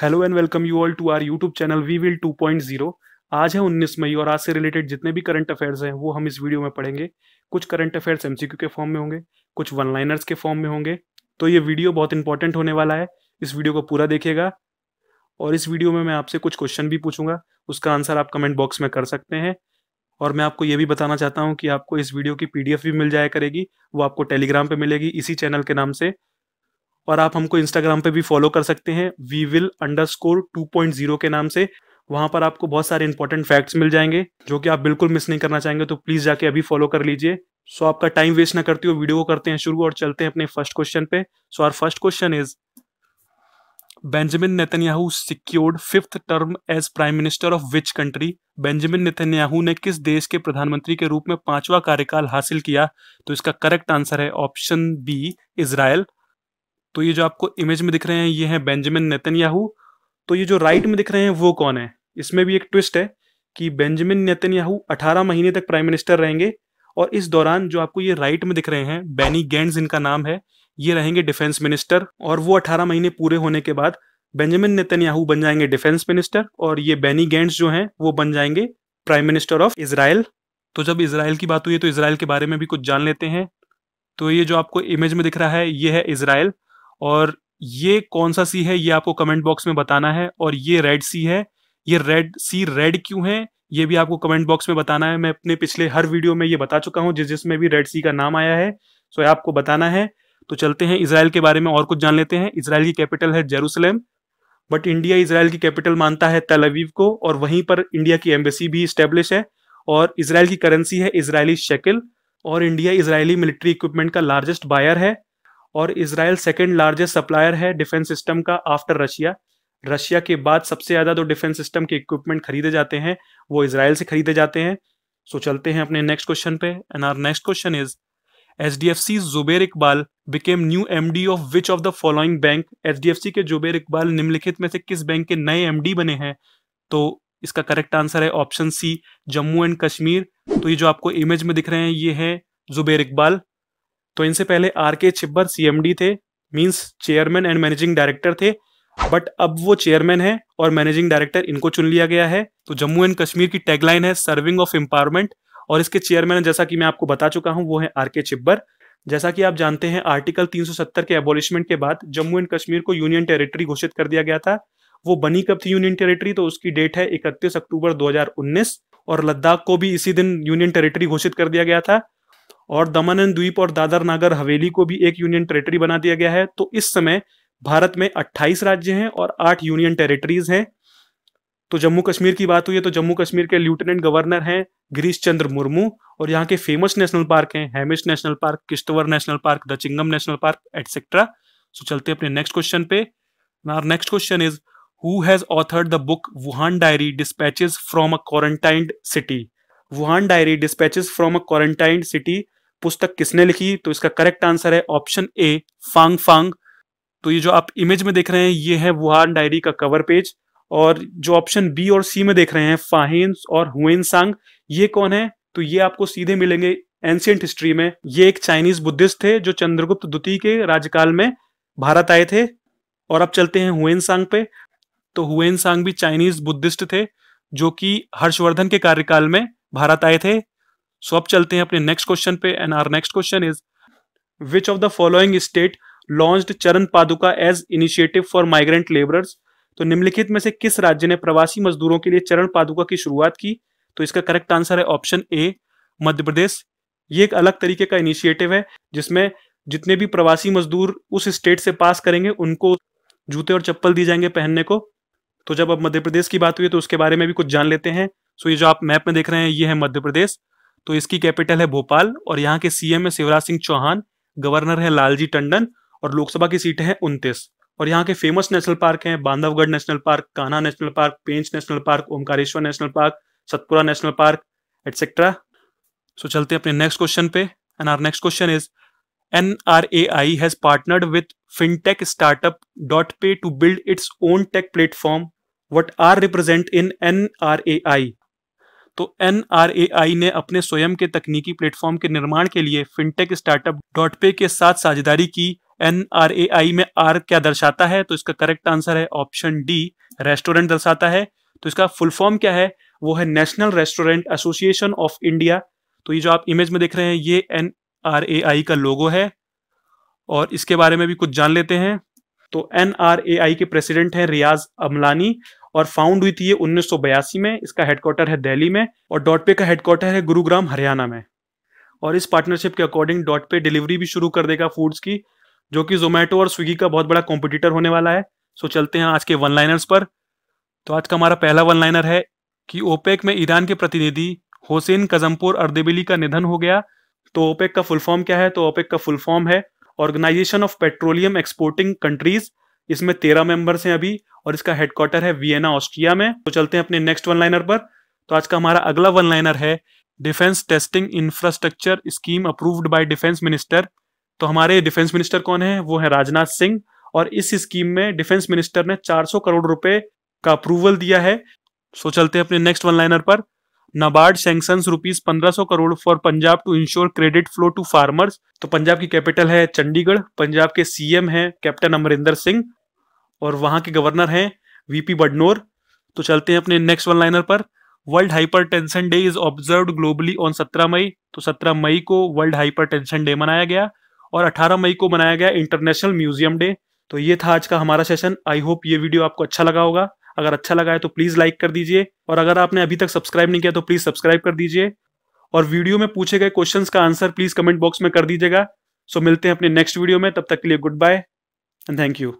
hello and welcome you all to our YouTube channel we will 2.0 आज है 19 मई और आज से रिलेटेड जितने भी करंट अफेयर्स हैं वो हम इस वीडियो में पढ़ेंगे कुछ करंट अफेयर्स एमसीक्यू के फॉर्म में होंगे कुछ वन लाइनर्स के फॉर्म में होंगे तो ये वीडियो बहुत इंपॉर्टेंट होने वाला है इस वीडियो को पूरा देखेगा और इस वीडियो में मैं आपसे कुछ क्वेश्चन भी पूछूंगा उसका आंसर आप कमेंट बॉक्स में कर सकते हैं और मैं आपको ये भी बताना चाहता हूँ कि आपको इस वीडियो की पीडीएफ भी मिल जाया करेगी वो आपको टेलीग्राम पे मिलेगी इसी चैनल के नाम से और आप हमको इंस्टाग्राम पे भी फॉलो कर सकते हैं we will underscore two point zero के नाम से वहां पर आपको बहुत सारे इंपॉर्टेंट फैक्ट्स मिल जाएंगे जो कि आप बिल्कुल मिस नहीं करना चाहेंगे तो प्लीज़ जाके अभी फॉलो कर लीजिए सो आपका टाइम वेस्ट ना करते हो वीडियो करते हैं शुरू और चलते हैं अपने फर्स्ट क्वेश्चन पे so our first question is Benjamin Netanyahu secured fifth term as prime minister of which country Benjamin Netanyahu ने किस देश के प्रधानमंत्री के रूप में पांचवा कार्यकाल हासिल किया तो इसका करेक्ट आंसर है ऑप्शन बी इसराइल तो ये जो आपको इमेज में दिख रहे हैं ये हैं बेंजामिन नेतन्याहू तो ये जो राइट में दिख रहे हैं वो कौन है इसमें भी एक ट्विस्ट है कि बेंजामिन नेतन्याहू 18 महीने तक प्राइम मिनिस्टर रहेंगे और इस दौरान जो आपको ये राइट में दिख रहे हैं बैनी गेंड्स इनका नाम है ये रहेंगे डिफेंस मिनिस्टर और वो 18 महीने पूरे होने के बाद बेंजामिन नेतन्याहू बन जाएंगे डिफेंस मिनिस्टर और ये बैनी गेंड्स जो हैं वो बन जाएंगे प्राइम मिनिस्टर ऑफ इसराइल तो जब इसराइल की बात हुई तो इसराइल के बारे में भी कुछ जान लेते हैं तो ये जो आपको इमेज में दिख रहा है ये है इसराइल और ये कौन सा सी है ये आपको कमेंट बॉक्स में बताना है और ये रेड सी है ये रेड सी रेड क्यों है ये भी आपको कमेंट बॉक्स में बताना है मैं अपने पिछले हर वीडियो में ये बता चुका हूँ जिस जिसमें भी रेड सी का नाम आया है सो आपको बताना है तो चलते हैं इसराइल के बारे में और कुछ जान लेते हैं इसराइल की कैपिटल है जेरूसलम बट इंडिया इसराइल की कैपिटल मानता है तेलवीव को और वहीं पर इंडिया की एम्बेसी भी स्टेब्लिश है और इसराइल की करेंसी है इसराइली शेकिल और इंडिया इसराइली मिलिट्री इक्विपमेंट का लार्जेस्ट बायर है और इसराइल सेकेंड लार्जेस्ट सप्लायर है डिफेंस सिस्टम का आफ्टर रशिया रशिया के बाद सबसे ज़्यादा जो डिफेंस सिस्टम के इक्विपमेंट खरीदे जाते हैं वो इसराइल से खरीदे जाते हैं सो so, चलते हैं अपने नेक्स्ट क्वेश्चन पे and our next question is H D F C Zubair Iqbal became new M D of which of the following bank H D F C के जुबेर इकबाल निम्नलिखित में से किस बैंक के नए एम डी बने हैं तो इसका करेक्ट आंसर है option C Jammu and Kashmir तो ये जो आपको इमेज में दिख रहे हैं ये है जुबेर इकबाल तो इनसे पहले आर के छिब्बर सीएमडी थे means chairman and managing director थे बट अब वो चेयरमैन है और मैनेजिंग डायरेक्टर इनको चुन लिया गया है तो जम्मू एंड कश्मीर की टैगलाइन है सर्विंग ऑफ एम्पावरमेंट और इसके चेयरमैन जैसा कि मैं आपको बता चुका हूं वो है आर के चिब्बर जैसा कि आप जानते हैं आर्टिकल 370 के एबोलिशमेंट के बाद जम्मू एंड कश्मीर को यूनियन टेरिटरी घोषित कर दिया गया था वो बनी कब थी यूनियन टेरिटरी तो उसकी डेट है इकतीस अक्टूबर 2019 और लद्दाख को भी इसी दिन यूनियन टेरिटरी घोषित कर दिया गया था और दमन एंड द्वीप और दादर नागर हवेली को भी एक यूनियन टेरिटरी बना दिया गया है तो इस समय भारत में 28 राज्य हैं और 8 यूनियन टेरिटरीज हैं तो जम्मू कश्मीर की बात हुई है तो जम्मू कश्मीर के लेफ्टिनेंट गवर्नर हैं गिरीश चंद्र मुर्मू और यहाँ के फेमस नेशनल पार्क हैं Hemis national park Kishtwar national park Dachigam national park etcetera so चलते अपने नेक्स्ट क्वेश्चन पे our next question is who has authored the book Wuhan diary dispatches from a quarantined city Wuhan diary dispatches from a quarantined city पुस्तक किसने लिखी तो इसका correct answer है option A Fang Fang तो ये जो आप इमेज में देख रहे हैं ये है वुहान डायरी का कवर पेज और जो ऑप्शन बी और सी में देख रहे हैं फाहेन और हुएन सांग ये कौन है तो ये आपको सीधे मिलेंगे एंशियंट हिस्ट्री में ये एक चाइनीज बुद्धिस्ट थे जो चंद्रगुप्त द्वितीय के राज्यकाल में भारत आए थे और अब चलते हैं हुएन सांग पे तो हुएन सांग भी चाइनीज बुद्धिस्ट थे जो कि हर्षवर्धन के कार्यकाल में भारत आए थे सो अब चलते हैं अपने नेक्स्ट क्वेश्चन पे and our next question is which of the following state launch Charan Paduka as initiative for migrant labourers तो निम्नलिखित में से किस राज्य ने प्रवासी मजदूरों के लिए चरण पादुका की शुरुआत की तो इसका करेक्ट आंसर है ऑप्शन ए मध्य प्रदेश ये एक अलग तरीके का इनिशिएटिव है जिसमें जितने भी प्रवासी मजदूर उस स्टेट से पास करेंगे उनको जूते और चप्पल दी जाएंगे पहनने को तो जब अब मध्य प्रदेश की बात हुई तो उसके बारे में भी कुछ जान लेते हैं सो ये जो आप मैप में देख रहे हैं ये है मध्य प्रदेश तो इसकी कैपिटल है भोपाल और यहाँ के सीएम है शिवराज सिंह चौहान गवर्नर है लालजी टंडन और लोकसभा की सीटें हैं उनतीस और यहाँ के फेमस नेशनल पार्क हैं Bandhavgarh national park Kanha national park Pench national park Omkareshwar national park Satpura national park etcetera so चलते हैं अपने नेक्स्ट क्वेश्चन पे and our next question is N R A I has partnered with fintech startup DotPe to build its own tech platform what R represent in N R A I तो N ने अपने स्वयं के तकनीकी platform के निर्माण के लिए फिनटेक स्टार्टअप डॉट पे के साथ साझेदारी की एन में आर क्या दर्शाता है तो इसका करेक्ट आंसर है ऑप्शन डी रेस्टोरेंट दर्शाता है तो इसका फुल फॉर्म क्या है वो है national restaurant association of India तो ये जो आप इमेज में देख रहे हैं ये एन का लोगो है और इसके बारे में भी कुछ जान लेते हैं तो एन के प्रेसिडेंट हैं रियाज अमलानी और फाउंड हुई थी ये उन्नीस में इसका हेडक्वार्टर है दिल्ली में और डॉट पे का हेडक्वार्टर है गुरुग्राम हरियाणा में और इस पार्टनरशिप के अकॉर्डिंग डॉट पे डिलीवरी भी शुरू कर देगा फूड्स की जो कि जोमेटो और स्विगी का बहुत बड़ा कॉम्पिटिटर होने वाला है सो चलते हैं आज के वन लाइनर्स पर तो आज का हमारा पहला वन लाइनर है कि ओपेक में ईरान के प्रतिनिधि होसेन कजमपुर अर्देबिली का निधन हो गया तो ओपेक का फुल फॉर्म क्या है तो ओपेक का फुल फॉर्म है organisation of petroleum exporting countries इसमें तेरह मेंबर्स हैं अभी और इसका हेडक्वार्टर है वियना ऑस्ट्रिया में तो चलते हैं अपने नेक्स्ट वन लाइनर पर तो आज का हमारा अगला वन लाइनर है defence testing infrastructure scheme approved by defence minister तो हमारे डिफेंस मिनिस्टर कौन है वो है राजनाथ सिंह और इस स्कीम में डिफेंस मिनिस्टर ने 400 करोड़ रुपए का अप्रूवल दिया है सो चलते हैं अपने नेक्स्ट वन लाइनर पर नाबार्ड सेंक्शन रुपीज पंद्रह crore for Punjab to ensure credit flow to farmers तो पंजाब की कैपिटल है चंडीगढ़ पंजाब के सीएम है कैप्टन अमरिंदर सिंह और वहां के गवर्नर हैं वीपी बडनोर तो चलते हैं अपने नेक्स्ट वन लाइनर पर world hypertension day is observe globally on 17 May तो 17 मई को वर्ल्ड हाइपर टेंशन डे मनाया गया और 18 मई को मनाया गया इंटरनेशनल म्यूजियम डे तो ये था आज का हमारा सेशन आई होप ये वीडियो आपको अच्छा लगा होगा अगर अच्छा लगा है तो प्लीज़ लाइक कर दीजिए और अगर आपने अभी तक सब्सक्राइब नहीं किया तो प्लीज़ सब्सक्राइब कर दीजिए और वीडियो में पूछे गए क्वेश्चन का आंसर प्लीज़ कमेंट बॉक्स में कर दीजिएगा सो मिलते हैं अपने नेक्स्ट वीडियो में तब तक के लिए good bye and thank you